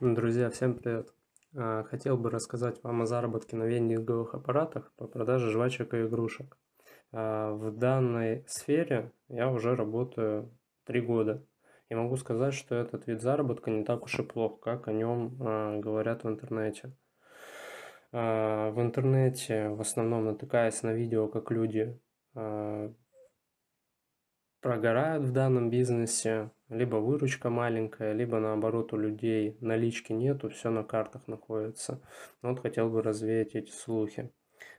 Ну, друзья, всем привет! А, хотел бы рассказать вам о заработке на вендинговых аппаратах по продаже жвачек и игрушек. А, в данной сфере я уже работаю три года. И могу сказать, что этот вид заработка не так уж и плох, как о нем а, говорят в интернете. В интернете, в основном натыкаясь на видео, как люди прогорают в данном бизнесе, либо выручка маленькая, либо наоборот у людей налички нету, все на картах находится. Вот хотел бы развеять эти слухи.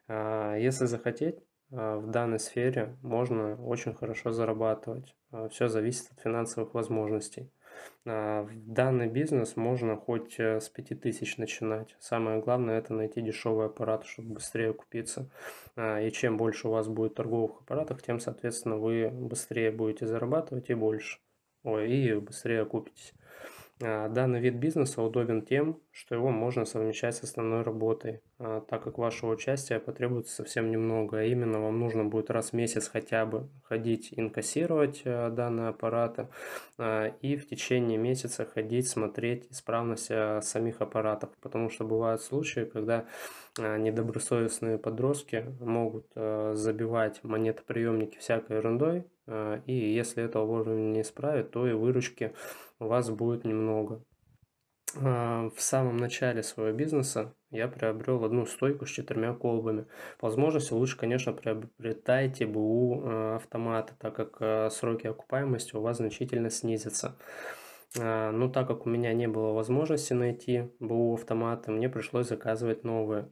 А, если захотеть, а, в данной сфере можно очень хорошо зарабатывать. А, Все зависит от финансовых возможностей. А, в данный бизнес можно хоть э, с 5000 начинать. Самое главное это найти дешевый аппарат, чтобы быстрее купиться. И чем больше у вас будет торговых аппаратов, тем, соответственно, вы быстрее будете зарабатывать и больше. Ой, и быстрее окупитесь. А, данный вид бизнеса удобен тем, что его можно совмещать с основной работой, а, так как вашего участия потребуется совсем немного, а именно вам нужно будет раз в месяц хотя бы ходить инкассировать э, данные аппараты а, и в течение месяца ходить смотреть исправность э, самих аппаратов, потому что бывают случаи, когда недобросовестные подростки могут э, забивать монетоприемники всякой ерундой, а, и если этого вовремя не исправить, то и выручки у вас будет немного. А, в самом начале своего бизнеса я приобрел одну стойку с четырьмя колбами. По возможности лучше, конечно, приобретайте БУ а, автоматы, так как сроки окупаемости у вас значительно снизятся. Но так как у меня не было возможности найти БУ автоматы, мне пришлось заказывать новые.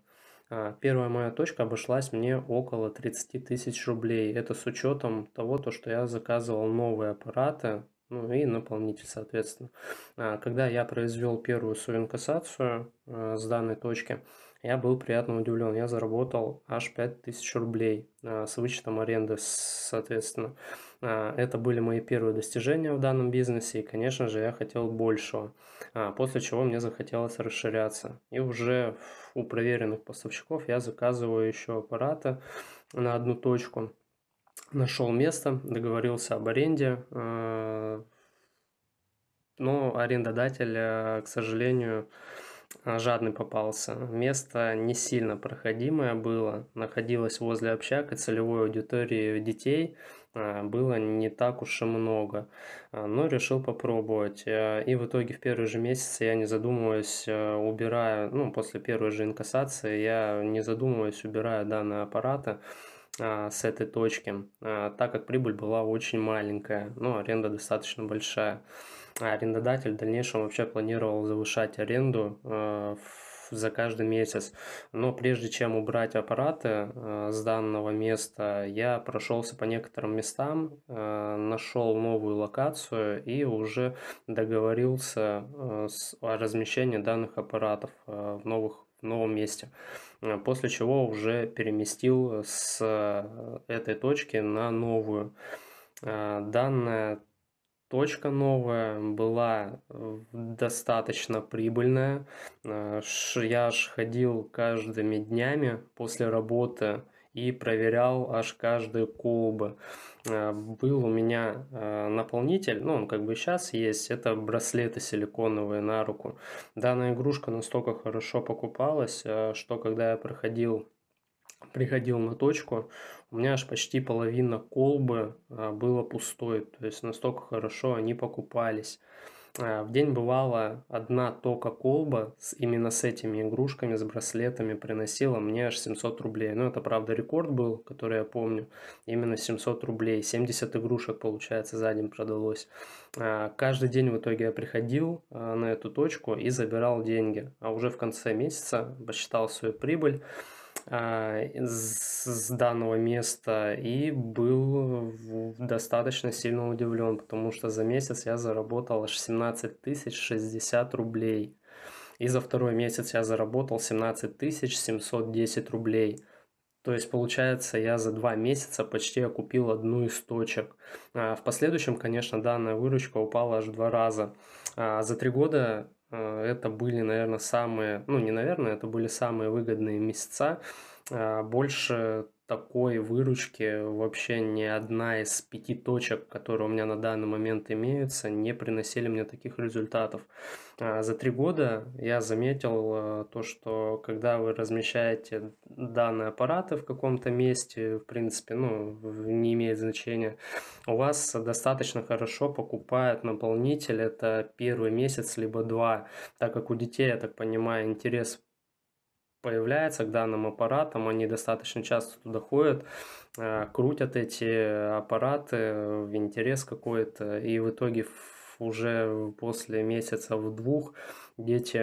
А, первая моя точка обошлась мне около 30 тысяч рублей. Это с учетом того, то, что я заказывал новые аппараты, ну и наполнитель, соответственно. А, когда я произвел первую свою инкассацию а, с данной точки, я был приятно удивлен. Я заработал аж 5000 рублей а, с вычетом аренды, соответственно. А, это были мои первые достижения в данном бизнесе, и, конечно же, я хотел большего, а, после чего мне захотелось расширяться. И уже у проверенных поставщиков я заказываю еще аппараты на одну точку. Нашел место, договорился об аренде, но арендодатель, к сожалению, Э, жадный попался. Место не сильно проходимое было, находилось возле общака целевой аудитории детей э, было не так уж и много, э, но решил попробовать. И в итоге в первый же месяц я не задумываясь убираю, ну после первой же инкассации я не задумываясь убираю данные аппарата с этой точки, так как прибыль была очень маленькая, но аренда достаточно большая. А арендодатель в дальнейшем вообще планировал завышать аренду э, за каждый месяц. Но прежде чем убрать аппараты э, с данного места, я прошелся по некоторым местам, э, нашел новую локацию и уже договорился о размещении данных аппаратов в новых в новом месте. После чего уже переместил с этой точки на новую. Данная точка новая была э, достаточно прибыльная. Э, я аж ходил каждыми днями после работы и проверял аж каждый куб. Э, был у меня наполнитель, ну он как бы сейчас есть, это браслеты силиконовые на руку. Данная игрушка настолько хорошо покупалась, что когда я проходил приходил на точку, у меня аж почти половина колбы а, было пустой, то есть настолько хорошо они покупались. А, в день бывала одна тока колба с, именно с этими игрушками, с браслетами приносила мне аж 700 рублей. Ну, это, правда, рекорд был, который я помню. Именно 700 рублей, 70 игрушек, получается, за день продалось. А, каждый день в итоге я приходил на эту точку и забирал деньги. А уже в конце месяца посчитал свою прибыль а, с данного места и был достаточно сильно удивлен, потому что за месяц я заработал аж 17 тысяч 60 рублей. И за второй месяц я заработал 17 тысяч 710 рублей. То есть, получается, я за два месяца почти окупил одну из точек. А в последующем, конечно, данная выручка упала аж в два раза. А за три года а, это были, наверное, самые, ну не наверное, это были самые выгодные месяца. А, больше такой выручки вообще ни одна из пяти точек, которые у меня на данный момент имеются, не приносили мне таких результатов. А, за три года я заметил э, то, что когда вы размещаете данные аппараты в каком-то месте, в принципе, ну, не имеет значения, у вас достаточно хорошо покупают наполнитель, это первый месяц, либо два, так как у детей, я так понимаю, интерес появляется к данным аппаратам, они достаточно часто туда ходят, э, крутят эти аппараты в интерес какой-то, и в итоге уже после месяца в двух дети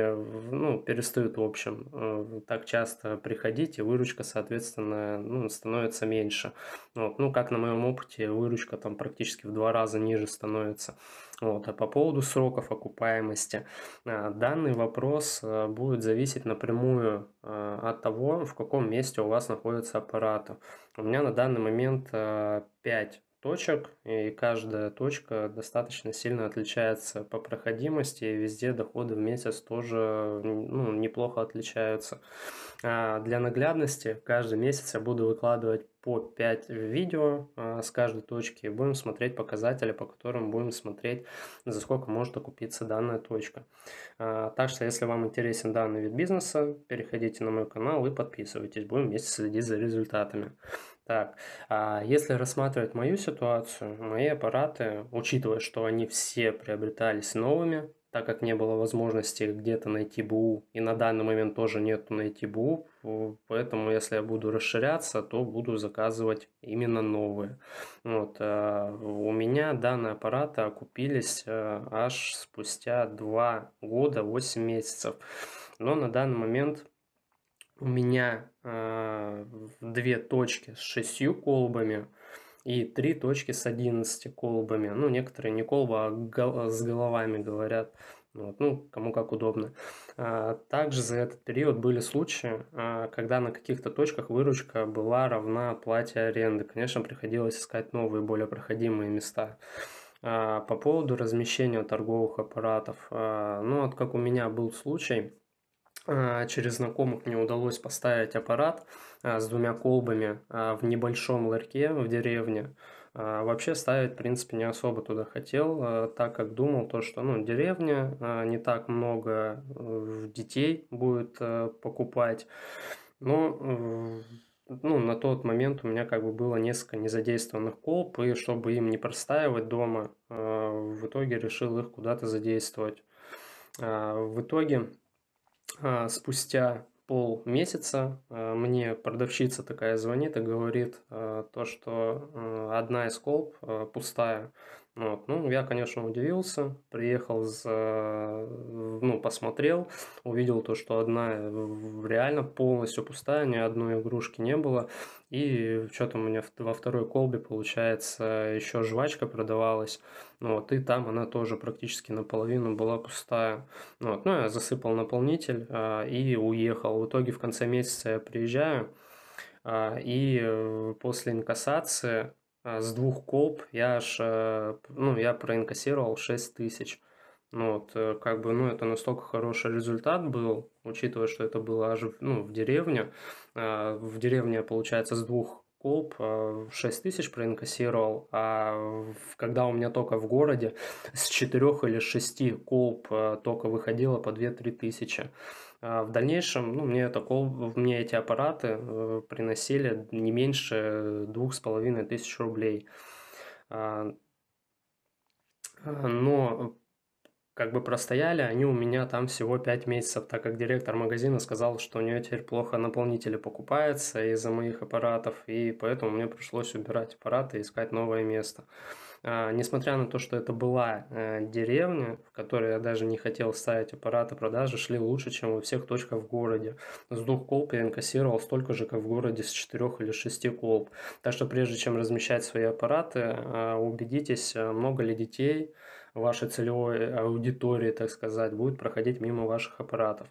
ну, перестают, в общем, э, так часто приходить, и выручка, соответственно, ну, становится меньше. Вот. Ну, как на моем опыте, выручка там практически в два раза ниже становится. Вот. А по поводу сроков окупаемости, э, данный вопрос э, будет зависеть напрямую от того, в каком месте у вас находится аппарат У меня на данный момент 5 точек, и каждая точка достаточно сильно отличается по проходимости, и везде доходы в месяц тоже ну, неплохо отличаются. А для наглядности каждый месяц я буду выкладывать по 5 видео э, с каждой точки. Будем смотреть показатели, по которым будем смотреть, за сколько может окупиться данная точка. А, так что, если вам интересен данный вид бизнеса, переходите на мой канал и подписывайтесь. Будем вместе следить за результатами. Так, а если рассматривать мою ситуацию, мои аппараты, учитывая, что они все приобретались новыми, так как не было возможности где-то найти БУ, и на данный момент тоже нет найти БУ, поэтому если я буду расширяться, то буду заказывать именно новые. Вот. Э, у меня данные аппараты окупились э, аж спустя 2 года 8 месяцев, но на данный момент у меня э, две точки с шестью колбами – и три точки с 11 колбами. Ну, некоторые не колба, а с головами говорят. Вот, ну, кому как удобно. А, также за этот период были случаи, а, когда на каких-то точках выручка была равна плате аренды. Конечно, приходилось искать новые, более проходимые места. А, по поводу размещения торговых аппаратов, ну, вот как у меня был случай – а, через знакомых мне удалось поставить аппарат а, с двумя колбами а, в небольшом ларьке в деревне. Вообще ставить, в принципе, не особо туда хотел, так как думал то, что ну, деревня, не так много э, детей будет э, покупать. Но э, ну, на тот момент у меня как бы было несколько незадействованных колб, и чтобы им не простаивать дома, в итоге решил их куда-то задействовать. В итоге а, спустя полмесяца а, мне продавщица такая звонит и говорит а, то, что одна из колб пустая. Вот. Ну, я, конечно, удивился, приехал, за... Э, ну, посмотрел, увидел то, что одна реально полностью пустая, ни одной игрушки не было, и что-то у меня во второй колбе, получается, еще жвачка продавалась, вот, и там она тоже практически наполовину была пустая. Вот. Ну, я засыпал наполнитель а, и уехал. В итоге в конце месяца я приезжаю, а, и после инкассации а, с двух колб я аж, э, ну, я проинкассировал 6 тысяч. Ну вот, э, как бы, ну, это настолько хороший результат был, учитывая, что это было аж, ну, в деревне. А, в деревне, получается, с двух клуб 6 э, тысяч проинкассировал, а когда у меня только в городе с 4 или 6 колб э, только выходило по 2-3 тысячи. А в дальнейшем ну, мне, это колб, мне эти аппараты э, приносили не меньше 2,5 тысяч рублей. А, но как бы простояли они у меня там всего 5 месяцев, так как директор магазина сказал, что у нее теперь плохо наполнители покупаются из-за моих аппаратов, и поэтому мне пришлось убирать аппараты и искать новое место. А, несмотря на то, что это была э, деревня, в которой я даже не хотел ставить аппараты, продажи шли лучше, чем во всех точках в городе. С двух колб я инкассировал столько же, как в городе с четырех или шести колб. Так что прежде чем размещать свои аппараты, а, э, убедитесь, много ли детей, вашей целевой э, аудитории, так сказать, будет проходить мимо ваших аппаратов.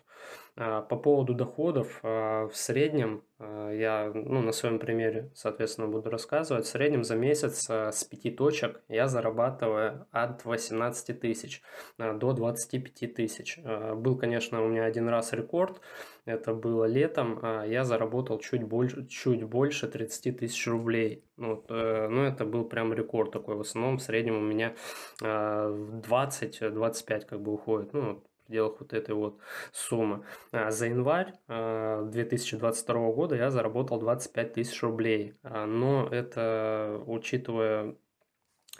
А, по поводу доходов, а, в среднем, а, я ну, на своем примере, соответственно, буду рассказывать, в среднем за месяц с 5 точек я зарабатываю от 18 тысяч до 25 тысяч. Был, конечно, у меня один раз рекорд, это было летом, я заработал чуть больше, чуть больше 30 тысяч рублей. Вот, э, ну, это был прям рекорд такой, в основном в среднем у меня 20-25 как бы уходит, ну, в пределах вот этой вот суммы. А, за январь 2022 а, года я заработал 25 тысяч рублей, а, но это учитывая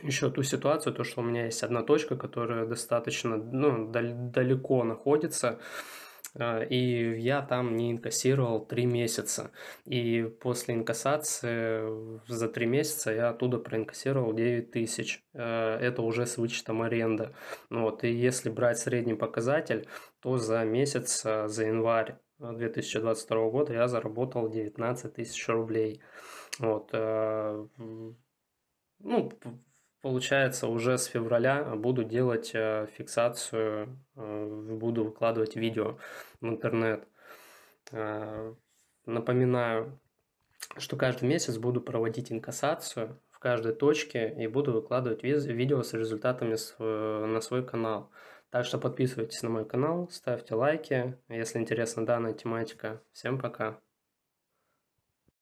еще ту ситуацию, то, что у меня есть одна точка, которая достаточно ну, далеко находится, Э, и я там не инкассировал три месяца. И после инкассации э, за три месяца я оттуда проинкассировал 9 тысяч. Э, это уже с вычетом аренды. Вот. И если брать средний показатель, то за месяц, за январь 2022 года я заработал 19 тысяч рублей. Вот. Ну, получается, уже с февраля буду делать э, фиксацию, э, буду выкладывать видео в интернет. Э, напоминаю, что каждый месяц буду проводить инкассацию в каждой точке и буду выкладывать видео с результатами на свой канал. Так что подписывайтесь на мой канал, ставьте лайки, если интересна данная тематика. Всем пока!